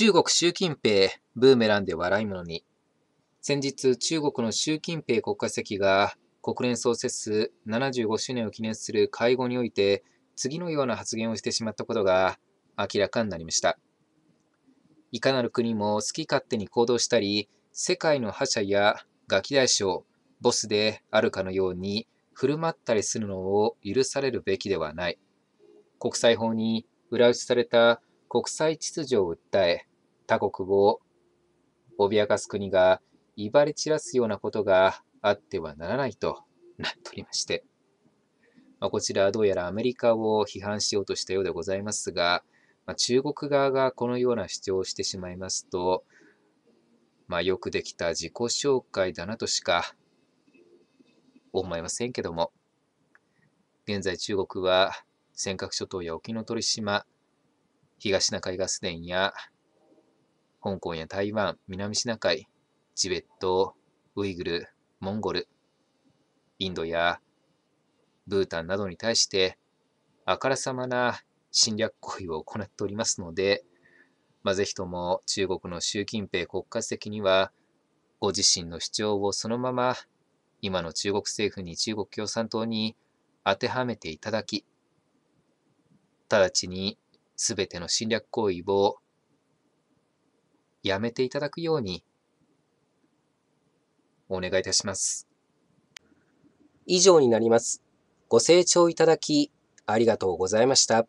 中国習近平、ブーメランで笑い者に。先日、中国の習近平国家主席が国連創設75周年を記念する会合において、次のような発言をしてしまったことが明らかになりました。いかなる国も好き勝手に行動したり、世界の覇者やガキ大将、ボスであるかのように振る舞ったりするのを許されるべきではない。国際法に裏打ちされた国際秩序を訴え、他国を脅かす国が威張り散らすようなことがあってはならないとなっておりまして、まあ、こちらはどうやらアメリカを批判しようとしたようでございますが、まあ、中国側がこのような主張をしてしまいますと、まあ、よくできた自己紹介だなとしか思いませんけども、現在中国は尖閣諸島や沖ノ鳥島、東シナ海ガス田や香港や台湾、南シナ海、チベット、ウイグル、モンゴル、インドやブータンなどに対して、あからさまな侵略行為を行っておりますので、まあ、ぜひとも中国の習近平国家主席には、ご自身の主張をそのまま今の中国政府に中国共産党に当てはめていただき、直ちに全ての侵略行為をやめていただくようにお願いいたします。以上になります。ご清聴いただきありがとうございました。